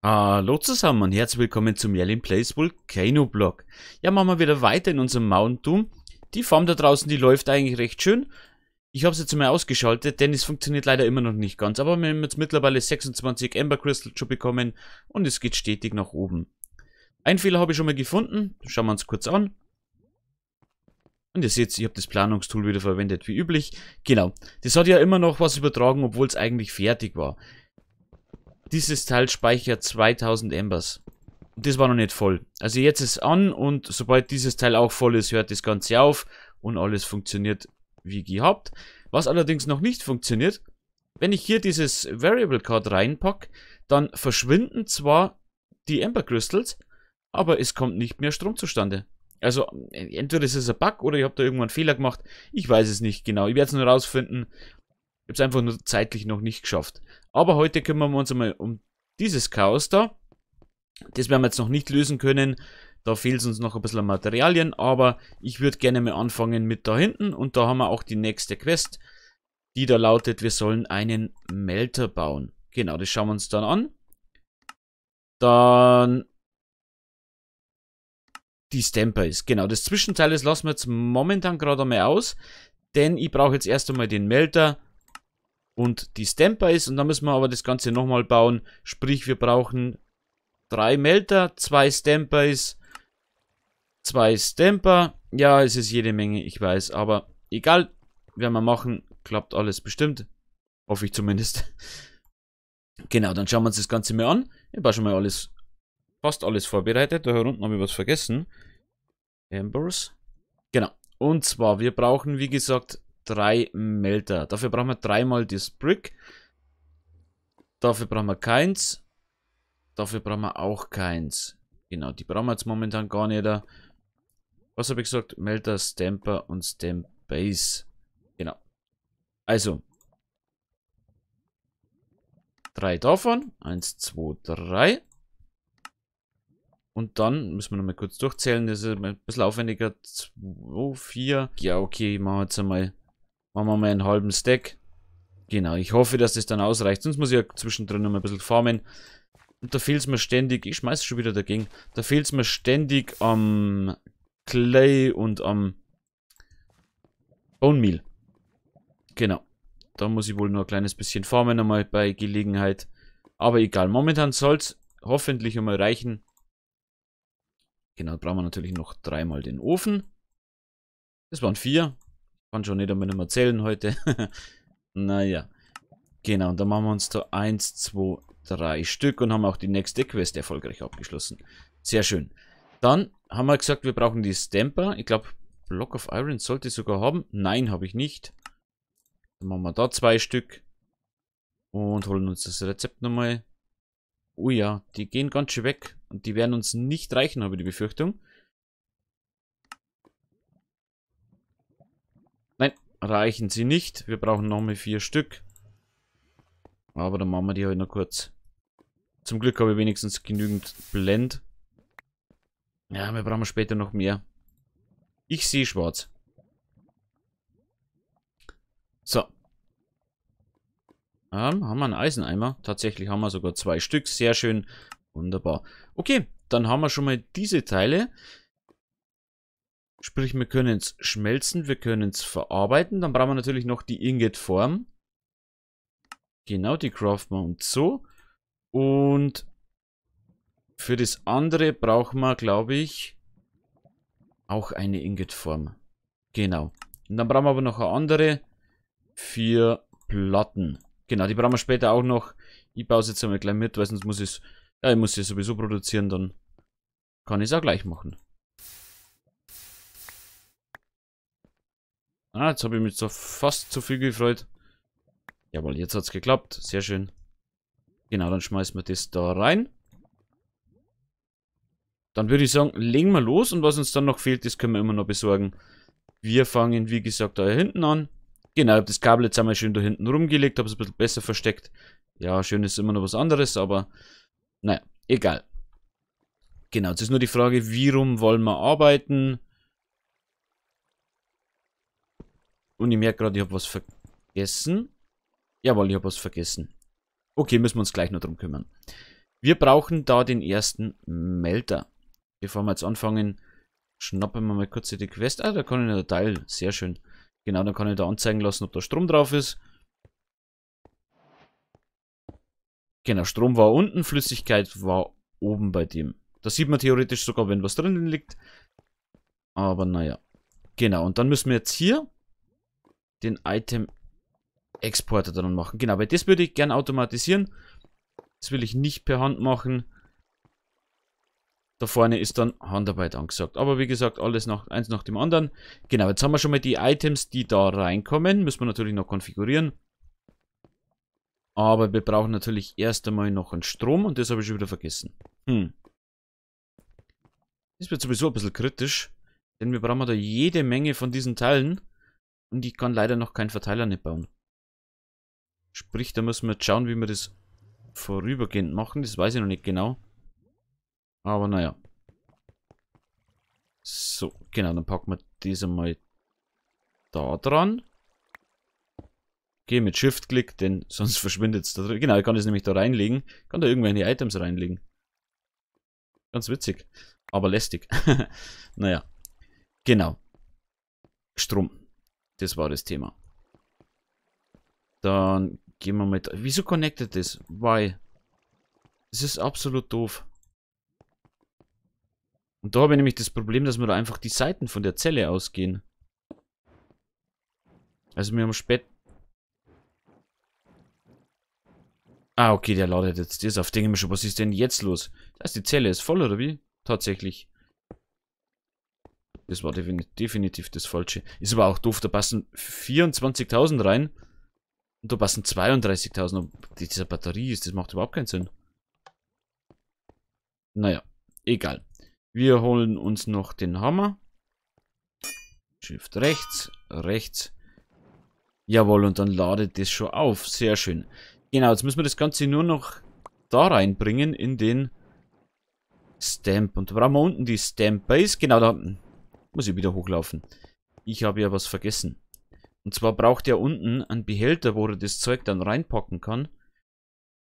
Hallo zusammen und herzlich willkommen zum Yelling Plays Volcano Blog. Ja, machen wir wieder weiter in unserem Mount Doom. Die Farm da draußen, die läuft eigentlich recht schön. Ich habe es jetzt mal ausgeschaltet, denn es funktioniert leider immer noch nicht ganz. Aber wir haben jetzt mittlerweile 26 Ember Crystal schon bekommen und es geht stetig nach oben. Ein Fehler habe ich schon mal gefunden, schauen wir uns kurz an. Und ihr seht, ich habe das Planungstool wieder verwendet, wie üblich. Genau, das hat ja immer noch was übertragen, obwohl es eigentlich fertig war. Dieses Teil speichert 2000 Embers. Das war noch nicht voll. Also jetzt ist es an und sobald dieses Teil auch voll ist, hört das Ganze auf und alles funktioniert wie gehabt. Was allerdings noch nicht funktioniert, wenn ich hier dieses Variable Card reinpacke, dann verschwinden zwar die Ember Crystals, aber es kommt nicht mehr Strom zustande. Also äh, entweder ist es ein Bug oder ich habe da irgendwann einen Fehler gemacht. Ich weiß es nicht genau. Ich werde es nur rausfinden ich habe es einfach nur zeitlich noch nicht geschafft. Aber heute kümmern wir uns einmal um dieses Chaos da. Das werden wir jetzt noch nicht lösen können. Da fehlt uns noch ein bisschen Materialien, aber ich würde gerne mal anfangen mit da hinten. Und da haben wir auch die nächste Quest, die da lautet, wir sollen einen Melter bauen. Genau, das schauen wir uns dann an. Dann die Stamper ist. Genau, das Zwischenteil das lassen wir jetzt momentan gerade einmal aus, denn ich brauche jetzt erst einmal den Melter, und die Stamper ist. Und dann müssen wir aber das Ganze nochmal bauen. Sprich, wir brauchen drei Melter, zwei Stamper ist, zwei Stamper. Ja, es ist jede Menge, ich weiß. Aber egal, werden wir machen. Klappt alles bestimmt. Hoffe ich zumindest. Genau, dann schauen wir uns das Ganze mal an. Ich habe schon mal alles, fast alles vorbereitet. Da unten habe ich was vergessen. Ambers. Genau. Und zwar, wir brauchen, wie gesagt, drei Melter. Dafür brauchen wir dreimal das Brick. Dafür brauchen wir keins. Dafür brauchen wir auch keins. Genau, die brauchen wir jetzt momentan gar nicht. Da. Was habe ich gesagt? Melter, Stamper und Stamp Base. Genau. Also. Drei davon. Eins, zwei, drei. Und dann müssen wir nochmal kurz durchzählen. Das ist ein bisschen aufwendiger. 2, 4. Ja, okay, machen wir jetzt einmal Machen wir mal einen halben Stack. Genau, ich hoffe, dass das dann ausreicht. Sonst muss ich ja zwischendrin noch mal ein bisschen farmen. Und da fehlt es mir ständig, ich schmeiß schon wieder dagegen, da fehlt es mir ständig am Clay und am Bone Meal. Genau. Da muss ich wohl nur ein kleines bisschen farmen nochmal bei Gelegenheit. Aber egal, momentan soll es hoffentlich einmal reichen. Genau, brauchen wir natürlich noch dreimal den Ofen. Das waren vier. Kann schon nicht einmal mehr zählen heute. naja. Genau, und dann machen wir uns da 1, 2, 3 Stück und haben auch die nächste Quest erfolgreich abgeschlossen. Sehr schön. Dann haben wir gesagt, wir brauchen die Stamper. Ich glaube, Block of Iron sollte ich sogar haben. Nein, habe ich nicht. Dann machen wir da zwei Stück. Und holen uns das Rezept nochmal. Oh ja, die gehen ganz schön weg. Und die werden uns nicht reichen, habe ich die Befürchtung. reichen sie nicht. Wir brauchen noch mal vier Stück. Aber dann machen wir die heute halt noch kurz. Zum Glück habe ich wenigstens genügend Blend. Ja, wir brauchen später noch mehr. Ich sehe schwarz. So. Ähm, haben wir einen Eiseneimer. Tatsächlich haben wir sogar zwei Stück. Sehr schön. Wunderbar. Okay, dann haben wir schon mal diese Teile. Sprich, wir können es schmelzen, wir können es verarbeiten. Dann brauchen wir natürlich noch die Ingot-Form. Genau, die craften wir uns so. Und für das andere brauchen wir, glaube ich, auch eine Ingot-Form. Genau. Und dann brauchen wir aber noch eine andere für Platten. Genau, die brauchen wir später auch noch. Ich baue es jetzt einmal gleich mit, weil sonst muss ich es... Ja, ich muss es sowieso produzieren, dann kann ich es auch gleich machen. Ah, jetzt habe ich mich so fast zu viel gefreut. Jawohl, jetzt hat es geklappt. Sehr schön. Genau, dann schmeißen wir das da rein. Dann würde ich sagen, legen wir los und was uns dann noch fehlt, das können wir immer noch besorgen. Wir fangen, wie gesagt, da hinten an. Genau, ich habe das Kabel jetzt einmal schön da hinten rumgelegt, habe es ein bisschen besser versteckt. Ja, schön ist immer noch was anderes, aber naja, egal. Genau, jetzt ist nur die Frage, wie rum wollen wir arbeiten? Und ich merke gerade, ich habe was vergessen. Jawohl, ich habe was vergessen. Okay, müssen wir uns gleich noch drum kümmern. Wir brauchen da den ersten Melter. Bevor wir jetzt anfangen, schnappen wir mal kurz die Quest. Ah, da kann ich einen Teil. Sehr schön. Genau, dann kann ich da anzeigen lassen, ob da Strom drauf ist. Genau, Strom war unten, Flüssigkeit war oben bei dem. Da sieht man theoretisch sogar, wenn was drinnen liegt. Aber naja. Genau, und dann müssen wir jetzt hier den Item-Exporter dran machen. Genau, weil das würde ich gerne automatisieren. Das will ich nicht per Hand machen. Da vorne ist dann Handarbeit angesagt. Aber wie gesagt, alles nach, eins nach dem anderen. Genau, jetzt haben wir schon mal die Items, die da reinkommen. Müssen wir natürlich noch konfigurieren. Aber wir brauchen natürlich erst einmal noch einen Strom und das habe ich schon wieder vergessen. Hm. Das wird sowieso ein bisschen kritisch. Denn wir brauchen da jede Menge von diesen Teilen. Und ich kann leider noch keinen Verteiler nicht bauen. Sprich, da müssen wir jetzt schauen, wie wir das vorübergehend machen. Das weiß ich noch nicht genau. Aber naja. So, genau, dann packen wir diese mal da dran. Geh mit Shift-Klick, denn sonst verschwindet es da drin. Genau, ich kann es nämlich da reinlegen. Ich kann da irgendwelche Items reinlegen. Ganz witzig. Aber lästig. naja. Genau. Strom. Das war das Thema. Dann gehen wir mit... Wieso connected das? Why? Das ist absolut doof. Und da habe ich nämlich das Problem, dass mir da einfach die Seiten von der Zelle ausgehen. Also wir haben spät... Ah, okay, der ladet jetzt. Das auf Dinge schon. Was ist denn jetzt los? Das heißt, die Zelle ist voll, oder wie? Tatsächlich. Das war definitiv das Falsche. Ist aber auch doof, da passen 24.000 rein. Und da passen 32.000. Diese Batterie ist, das macht überhaupt keinen Sinn. Naja, egal. Wir holen uns noch den Hammer. Shift rechts, rechts. Jawohl, und dann ladet das schon auf. Sehr schön. Genau, jetzt müssen wir das Ganze nur noch da reinbringen in den Stamp. Und da brauchen wir unten die Stamp Base. Genau, da muss ich wieder hochlaufen. Ich habe ja was vergessen. Und zwar braucht er unten einen Behälter, wo er das Zeug dann reinpacken kann.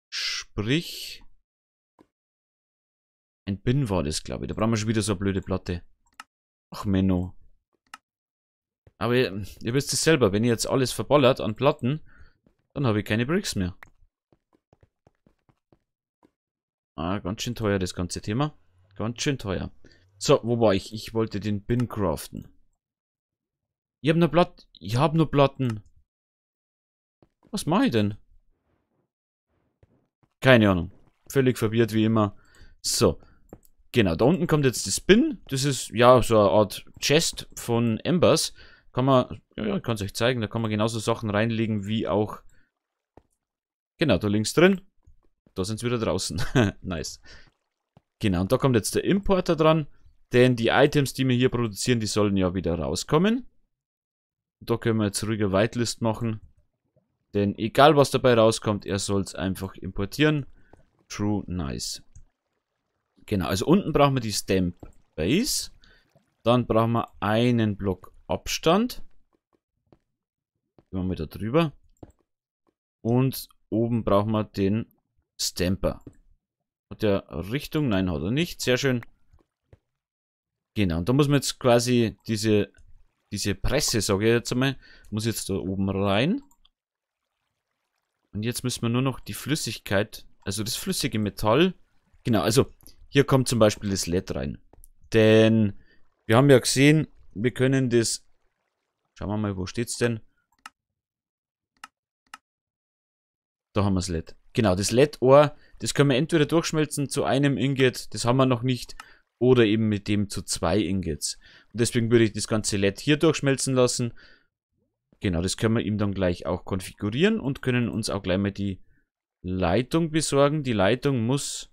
Sprich... Ein Bin war das, glaube ich. Da brauchen wir schon wieder so eine blöde Platte. Ach, Menno. Aber ihr, ihr wisst es selber, wenn ihr jetzt alles verballert an Platten, dann habe ich keine Bricks mehr. Ah, ganz schön teuer das ganze Thema. Ganz schön teuer. So, wo war ich? Ich wollte den Bin craften. Ich habe nur Platten. Ich hab nur Platten. Was mache ich denn? Keine Ahnung. Völlig verwirrt wie immer. So. Genau, da unten kommt jetzt das Bin. Das ist ja so eine Art Chest von Embers. Kann man, ja, ich kann es euch zeigen, da kann man genauso Sachen reinlegen wie auch. Genau, da links drin. Da sind sie wieder draußen. nice. Genau, und da kommt jetzt der Importer dran. Denn die Items, die wir hier produzieren, die sollen ja wieder rauskommen. Da können wir jetzt ruhiger Whitelist machen. Denn egal was dabei rauskommt, er soll es einfach importieren. True, nice. Genau, also unten brauchen wir die Stamp Base. Dann brauchen wir einen Block Abstand. Gehen wir mal da drüber. Und oben brauchen wir den Stamper. Hat der Richtung? Nein, hat er nicht. Sehr schön. Genau, und da muss man jetzt quasi diese, diese Presse, sage ich jetzt einmal, muss jetzt da oben rein. Und jetzt müssen wir nur noch die Flüssigkeit, also das flüssige Metall, genau, also hier kommt zum Beispiel das LED rein. Denn wir haben ja gesehen, wir können das, schauen wir mal, wo steht es denn? Da haben wir das LED. Genau, das LED-Ohr, das können wir entweder durchschmelzen zu einem Ingot, das haben wir noch nicht, oder eben mit dem zu zwei Ingots. Und deswegen würde ich das ganze LED hier durchschmelzen lassen. Genau, das können wir ihm dann gleich auch konfigurieren und können uns auch gleich mal die Leitung besorgen. Die Leitung muss,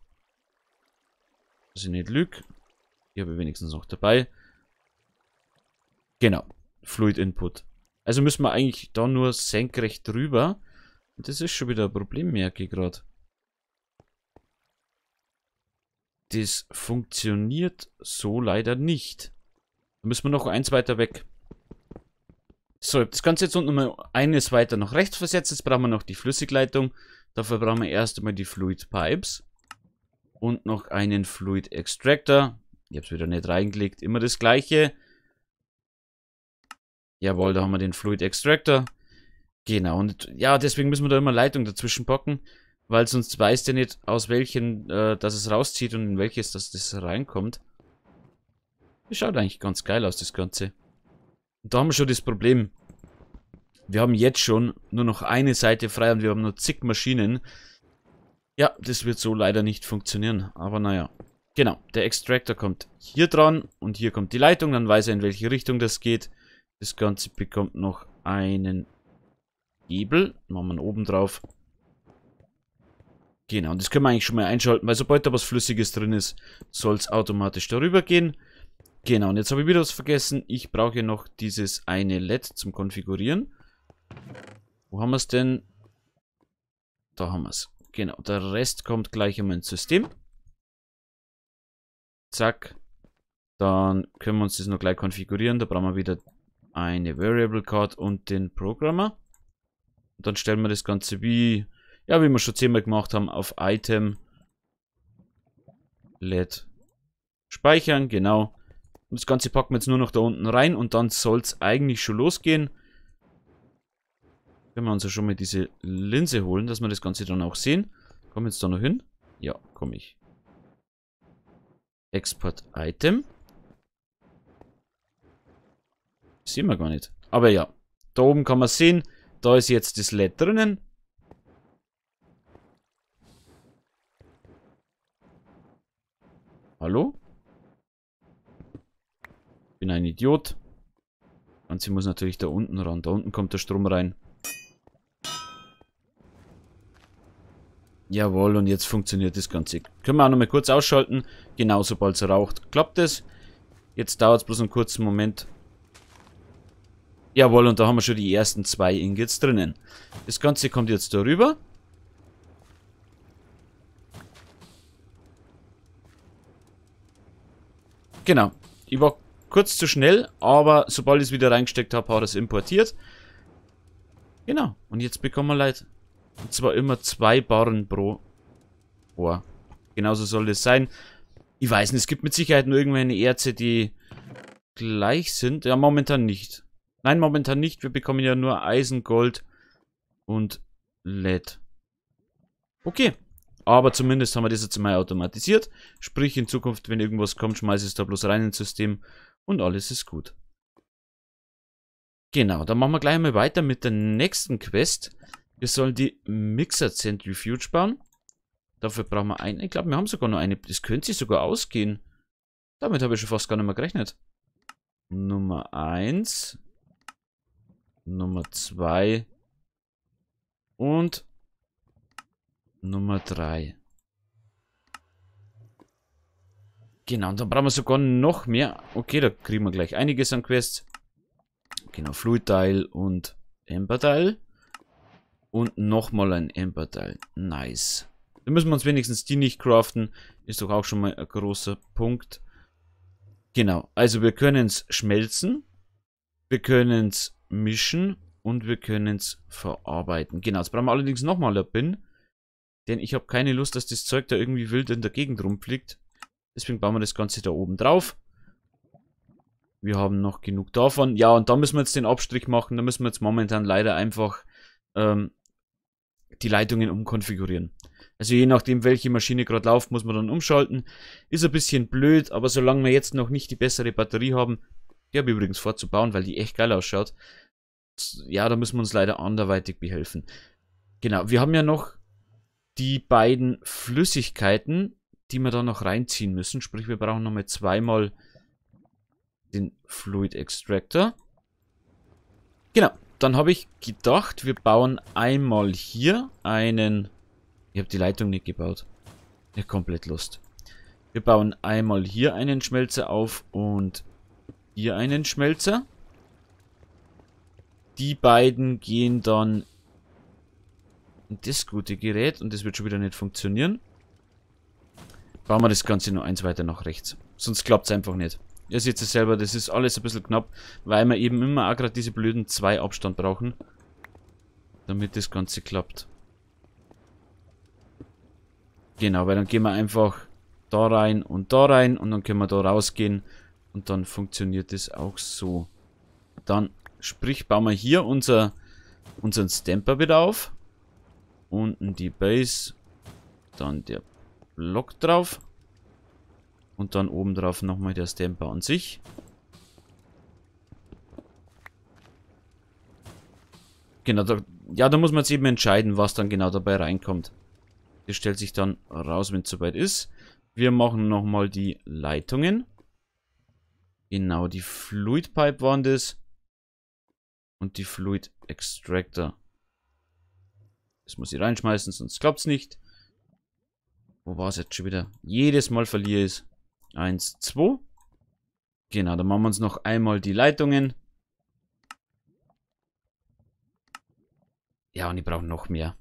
dass ich nicht lüge, die habe ich wenigstens noch dabei. Genau, Fluid Input. Also müssen wir eigentlich da nur senkrecht drüber. das ist schon wieder ein Problem, merke ich gerade. Das funktioniert so leider nicht. Da müssen wir noch eins weiter weg. So, das Ganze jetzt unten mal eines weiter nach rechts versetzt. Jetzt brauchen wir noch die Flüssigleitung. Dafür brauchen wir erst einmal die Fluid Pipes. Und noch einen Fluid Extractor. Ich habe es wieder nicht reingelegt. Immer das gleiche. Jawohl, da haben wir den Fluid Extractor. Genau, und ja, deswegen müssen wir da immer Leitung dazwischen packen. Weil sonst weiß der nicht, aus welchen, äh, dass es rauszieht und in welches, dass das reinkommt. Das schaut eigentlich ganz geil aus, das Ganze. Und da haben wir schon das Problem. Wir haben jetzt schon nur noch eine Seite frei und wir haben nur zig Maschinen. Ja, das wird so leider nicht funktionieren. Aber naja. Genau, der Extractor kommt hier dran und hier kommt die Leitung. Dann weiß er, in welche Richtung das geht. Das Ganze bekommt noch einen Hebel. Machen wir ihn oben drauf. Genau, und das können wir eigentlich schon mal einschalten, weil sobald da was Flüssiges drin ist, soll es automatisch darüber gehen. Genau, und jetzt habe ich wieder was vergessen. Ich brauche noch dieses eine LED zum Konfigurieren. Wo haben wir es denn? Da haben wir es. Genau, der Rest kommt gleich in mein System. Zack. Dann können wir uns das noch gleich konfigurieren. Da brauchen wir wieder eine Variable Card und den Programmer. Und dann stellen wir das Ganze wie ja, wie wir schon zehnmal gemacht haben, auf Item. LED speichern, genau. Und das Ganze packen wir jetzt nur noch da unten rein und dann soll es eigentlich schon losgehen. Können wir uns ja schon mal diese Linse holen, dass wir das Ganze dann auch sehen. Kommen jetzt da noch hin? Ja, komme ich. Export Item. sehen wir gar nicht. Aber ja, da oben kann man sehen, da ist jetzt das LED drinnen. Hallo? Bin ein Idiot. Und sie muss natürlich da unten ran. Da unten kommt der Strom rein. Jawohl, und jetzt funktioniert das Ganze. Können wir auch nochmal kurz ausschalten. Genau, sobald es raucht, klappt es. Jetzt dauert es bloß einen kurzen Moment. Jawohl, und da haben wir schon die ersten zwei Ingots drinnen. Das Ganze kommt jetzt darüber. rüber. Genau. Ich war kurz zu schnell, aber sobald ich es wieder reingesteckt habe, hat er es importiert. Genau. Und jetzt bekommen wir Leute. Und zwar immer zwei Barren pro Ohr. Genauso soll das sein. Ich weiß nicht, es gibt mit Sicherheit nur irgendwelche Erze, die gleich sind. Ja, momentan nicht. Nein, momentan nicht. Wir bekommen ja nur Eisen, Gold und LED. Okay. Aber zumindest haben wir das jetzt mal automatisiert. Sprich, in Zukunft, wenn irgendwas kommt, schmeiße ich es da bloß rein ins System und alles ist gut. Genau, dann machen wir gleich mal weiter mit der nächsten Quest. Wir sollen die Mixer Centrifuge bauen. Dafür brauchen wir einen. Ich glaube, wir haben sogar noch eine. Das könnte sich sogar ausgehen. Damit habe ich schon fast gar nicht mehr gerechnet. Nummer 1. Nummer 2. Und Nummer 3. Genau, und dann brauchen wir sogar noch mehr. Okay, da kriegen wir gleich einiges an Quests. Genau, Fluid Teil und Ember Teil. Und nochmal ein Ember Teil. Nice. Da müssen wir uns wenigstens die nicht craften. Ist doch auch schon mal ein großer Punkt. Genau, also wir können es schmelzen. Wir können es mischen. Und wir können es verarbeiten. Genau, jetzt brauchen wir allerdings nochmal ein Bin. Denn ich habe keine Lust, dass das Zeug da irgendwie wild in der Gegend rumfliegt. Deswegen bauen wir das Ganze da oben drauf. Wir haben noch genug davon. Ja, und da müssen wir jetzt den Abstrich machen. Da müssen wir jetzt momentan leider einfach ähm, die Leitungen umkonfigurieren. Also je nachdem, welche Maschine gerade läuft, muss man dann umschalten. Ist ein bisschen blöd, aber solange wir jetzt noch nicht die bessere Batterie haben, die habe ich übrigens vorzubauen, weil die echt geil ausschaut. Ja, da müssen wir uns leider anderweitig behelfen. Genau, wir haben ja noch die beiden Flüssigkeiten, die wir da noch reinziehen müssen. Sprich, wir brauchen nochmal zweimal den Fluid Extractor. Genau, dann habe ich gedacht, wir bauen einmal hier einen... Ich habe die Leitung nicht gebaut. Ich habe komplett Lust. Wir bauen einmal hier einen Schmelzer auf und hier einen Schmelzer. Die beiden gehen dann das gute Gerät. Und das wird schon wieder nicht funktionieren. Bauen wir das Ganze nur eins weiter nach rechts. Sonst klappt es einfach nicht. Ihr seht es selber, das ist alles ein bisschen knapp, weil wir eben immer auch gerade diese blöden zwei Abstand brauchen, damit das Ganze klappt. Genau, weil dann gehen wir einfach da rein und da rein und dann können wir da rausgehen und dann funktioniert das auch so. Dann, sprich, bauen wir hier unser, unseren Stamper wieder auf. Unten die Base. Dann der Block drauf. Und dann oben drauf nochmal der Stamper an sich. Genau, da, ja, da muss man jetzt eben entscheiden, was dann genau dabei reinkommt. Das stellt sich dann raus, wenn es soweit ist. Wir machen nochmal die Leitungen. Genau, die Fluid Pipe waren das. Und die Fluid Extractor. Das muss ich reinschmeißen, sonst klappt es nicht. Wo war es jetzt schon wieder? Jedes Mal verliere ich es. Eins, zwei. Genau, dann machen wir uns noch einmal die Leitungen. Ja, und ich brauche noch mehr.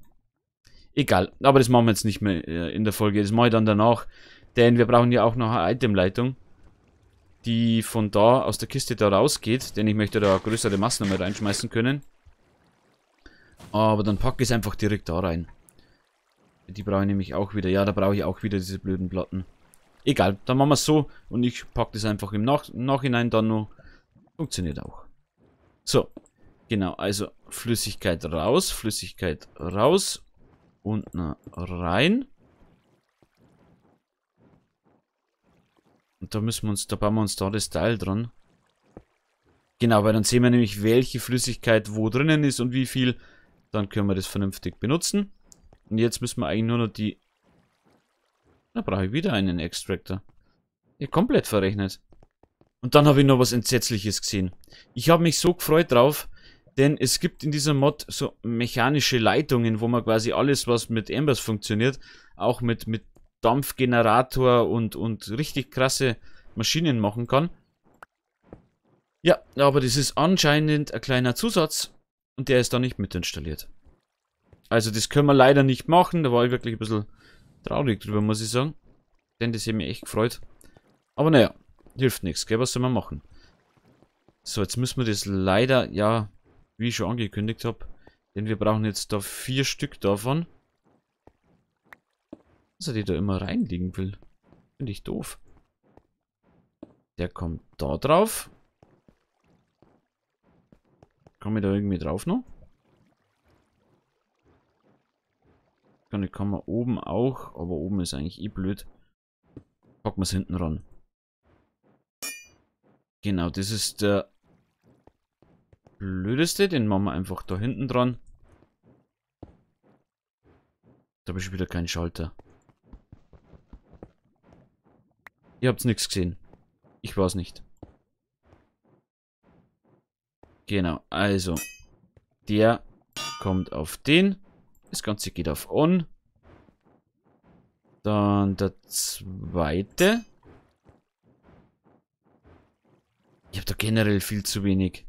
Egal, aber das machen wir jetzt nicht mehr äh, in der Folge. Das mache ich dann danach. Denn wir brauchen ja auch noch eine Itemleitung, die von da aus der Kiste da rausgeht. Denn ich möchte da größere Massen mal reinschmeißen können. Aber dann packe ich es einfach direkt da rein. Die brauche ich nämlich auch wieder. Ja, da brauche ich auch wieder diese blöden Platten. Egal, dann machen wir es so. Und ich packe das einfach im, Nach im Nachhinein dann noch. Funktioniert auch. So, genau. Also Flüssigkeit raus, Flüssigkeit raus. Unten rein. Und da müssen wir uns, da bauen wir uns da das Teil dran. Genau, weil dann sehen wir nämlich, welche Flüssigkeit wo drinnen ist und wie viel dann können wir das vernünftig benutzen. Und jetzt müssen wir eigentlich nur noch die... Da brauche ich wieder einen Extractor. Ja, komplett verrechnet. Und dann habe ich noch was Entsetzliches gesehen. Ich habe mich so gefreut drauf, denn es gibt in dieser Mod so mechanische Leitungen, wo man quasi alles, was mit Embers funktioniert, auch mit, mit Dampfgenerator und, und richtig krasse Maschinen machen kann. Ja, aber das ist anscheinend ein kleiner Zusatz und der ist da nicht mit installiert. Also das können wir leider nicht machen. Da war ich wirklich ein bisschen traurig drüber, muss ich sagen. Denn das hätte mich echt gefreut. Aber naja, hilft nichts, gell? Was soll man machen? So, jetzt müssen wir das leider, ja, wie ich schon angekündigt habe, denn wir brauchen jetzt da vier Stück davon. Dass er die da immer reinlegen will. Finde ich doof. Der kommt da drauf. Komme ich da irgendwie drauf noch? Kann ich kann oben auch, aber oben ist eigentlich eh blöd. Packen wir es hinten ran. Genau, das ist der blödeste. Den machen wir einfach da hinten dran. Da habe ich wieder keinen Schalter. Ihr habt nichts gesehen. Ich weiß nicht. Genau, also. Der kommt auf den. Das Ganze geht auf On. Dann der zweite. Ich habe da generell viel zu wenig.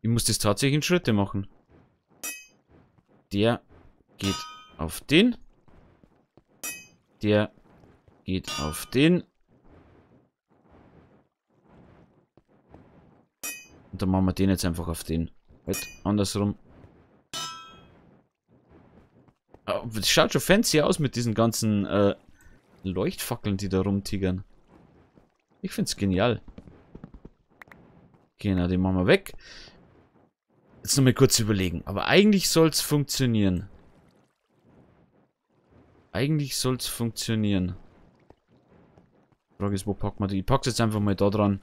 Ich muss das tatsächlich in Schritte machen. Der geht auf den. Der geht auf den. Und dann machen wir den jetzt einfach auf den. Halt andersrum. Aber ah, das schaut schon fancy aus mit diesen ganzen äh, Leuchtfackeln, die da rumtigern. Ich find's genial. Genau, den machen wir weg. Jetzt nochmal kurz überlegen. Aber eigentlich soll's funktionieren. Eigentlich soll's funktionieren. Frage ist, wo packt man die? Ich pack's jetzt einfach mal da dran.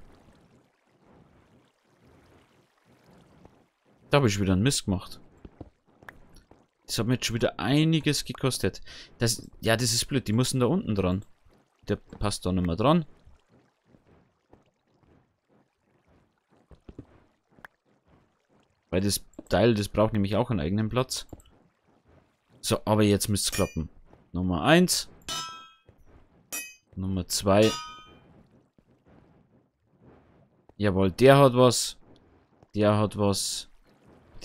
Da habe ich wieder einen Mist gemacht. Das hat mir jetzt schon wieder einiges gekostet. Das, ja, das ist blöd. Die mussten da unten dran. Der passt da nicht mehr dran. Weil das Teil, das braucht nämlich auch einen eigenen Platz. So, aber jetzt müsste es klappen. Nummer 1. Nummer 2. Jawohl, der hat was. Der hat was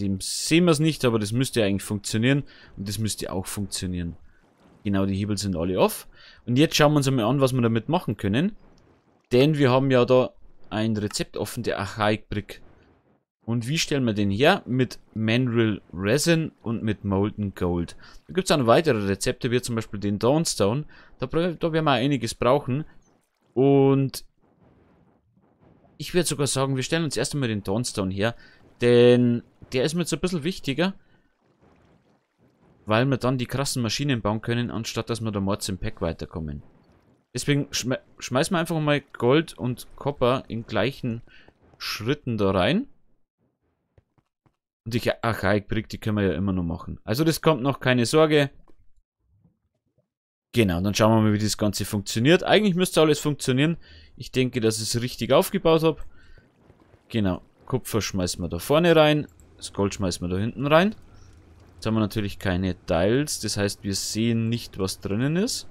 seitdem sehen wir es nicht, aber das müsste eigentlich funktionieren. Und das müsste auch funktionieren. Genau, die Hebel sind alle off. Und jetzt schauen wir uns einmal an, was wir damit machen können. Denn wir haben ja da ein Rezept offen, der Archaic Brick. Und wie stellen wir den her? Mit Manril Resin und mit Molten Gold. Da gibt es auch noch weitere Rezepte, wie zum Beispiel den Dawnstone. Da, da werden wir auch einiges brauchen. Und ich würde sogar sagen, wir stellen uns erst einmal den Dawnstone her. Denn der ist mir jetzt ein bisschen wichtiger. Weil wir dann die krassen Maschinen bauen können, anstatt dass wir da mal zum Pack weiterkommen. Deswegen schme schmeißen wir einfach mal Gold und Copper in gleichen Schritten da rein. Und die Archaikbrick, die können wir ja immer noch machen. Also das kommt noch, keine Sorge. Genau, dann schauen wir mal, wie das Ganze funktioniert. Eigentlich müsste alles funktionieren. Ich denke, dass ich es richtig aufgebaut habe. Genau, Kupfer schmeißen wir da vorne rein. Das Gold schmeißen wir da hinten rein. Jetzt haben wir natürlich keine Teils. das heißt, wir sehen nicht, was drinnen ist.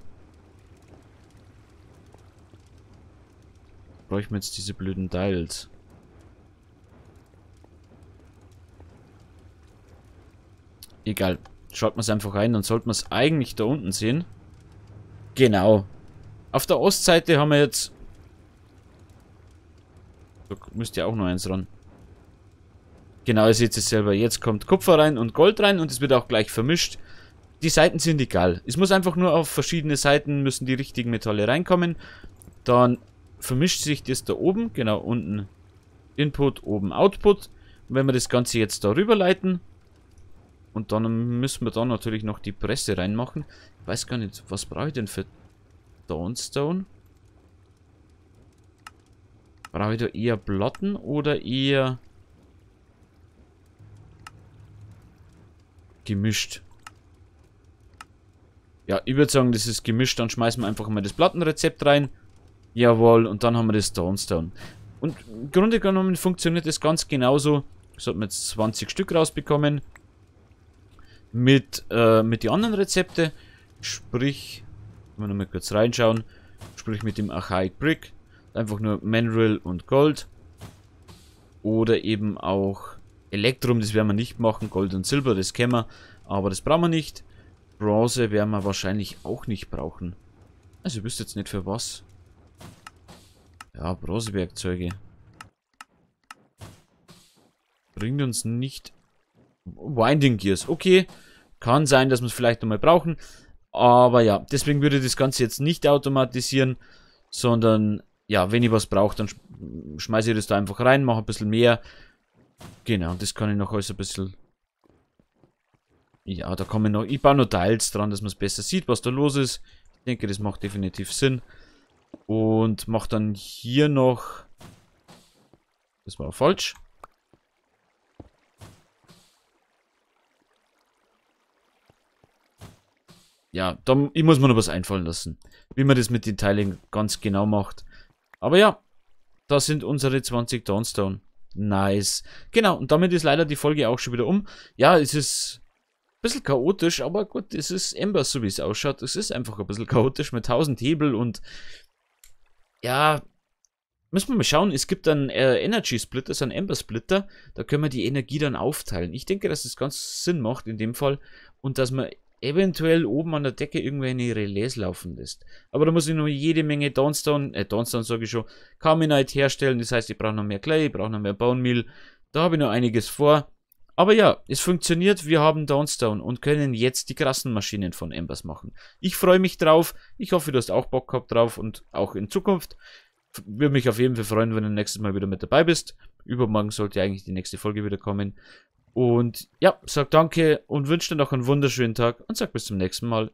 Bräuchten wir jetzt diese blöden Teils. Egal. Schaut man es einfach ein, dann sollte man es eigentlich da unten sehen. Genau. Auf der Ostseite haben wir jetzt... Da müsste ja auch noch eins ran. Genau, ihr seht es selber. Jetzt kommt Kupfer rein und Gold rein und es wird auch gleich vermischt. Die Seiten sind egal. Es muss einfach nur auf verschiedene Seiten müssen die richtigen Metalle reinkommen. Dann vermischt sich das da oben. Genau, unten Input, oben Output. Und wenn wir das Ganze jetzt darüber leiten, und dann müssen wir da natürlich noch die Presse reinmachen. Ich weiß gar nicht, was brauche ich denn für Dawnstone? Brauche ich da eher Platten oder eher gemischt. Ja, ich würde sagen, das ist gemischt. Dann schmeißen wir einfach mal das Plattenrezept rein. Jawohl, und dann haben wir das Stone Stone. Und im Grunde genommen funktioniert das ganz genauso. Das hat man jetzt 20 Stück rausbekommen. Mit, äh, mit den anderen Rezepte. Sprich, wenn wir nochmal kurz reinschauen. Sprich mit dem Archaic Brick. Einfach nur Mineral und Gold. Oder eben auch Elektrum, das werden wir nicht machen. Gold und Silber, das kennen wir. Aber das brauchen wir nicht. Bronze werden wir wahrscheinlich auch nicht brauchen. Also ihr wisst jetzt nicht für was. Ja, Bronzewerkzeuge. Bringt uns nicht... Winding Gears, okay. Kann sein, dass wir es vielleicht nochmal brauchen. Aber ja, deswegen würde ich das Ganze jetzt nicht automatisieren, sondern ja, wenn ich was brauche, dann schmeiße ich das da einfach rein, mache ein bisschen mehr Genau, das kann ich noch alles ein bisschen... Ja, da kann man noch... Ich baue noch Teils dran, dass man es besser sieht, was da los ist. Ich denke, das macht definitiv Sinn. Und mache dann hier noch... Das war falsch. ja, da, ich muss mir noch was einfallen lassen, wie man das mit den Teilen ganz genau macht. Aber ja, das sind unsere 20 Dawnstone. Nice. Genau, und damit ist leider die Folge auch schon wieder um. Ja, es ist ein bisschen chaotisch, aber gut, es ist Embers, so wie es ausschaut. Es ist einfach ein bisschen chaotisch mit 1000 Hebel und ja, müssen wir mal schauen. Es gibt einen äh, Energy Splitter, so einen Ember Splitter. Da können wir die Energie dann aufteilen. Ich denke, dass es ganz Sinn macht in dem Fall und dass man eventuell oben an der Decke irgendwelche Relais laufen lässt. Aber da muss ich noch jede Menge Dawnstone, äh Dawnstone sage ich schon, Carminite herstellen. Das heißt, ich brauche noch mehr Clay, ich brauche noch mehr Bone Meal. Da habe ich noch einiges vor. Aber ja, es funktioniert, wir haben Dawnstone und können jetzt die krassen Maschinen von Embers machen. Ich freue mich drauf, ich hoffe, du hast auch Bock gehabt drauf und auch in Zukunft. Würde mich auf jeden Fall freuen, wenn du nächstes Mal wieder mit dabei bist. Übermorgen sollte eigentlich die nächste Folge wieder kommen. Und ja, sag danke und wünsche dir noch einen wunderschönen Tag und sag bis zum nächsten Mal.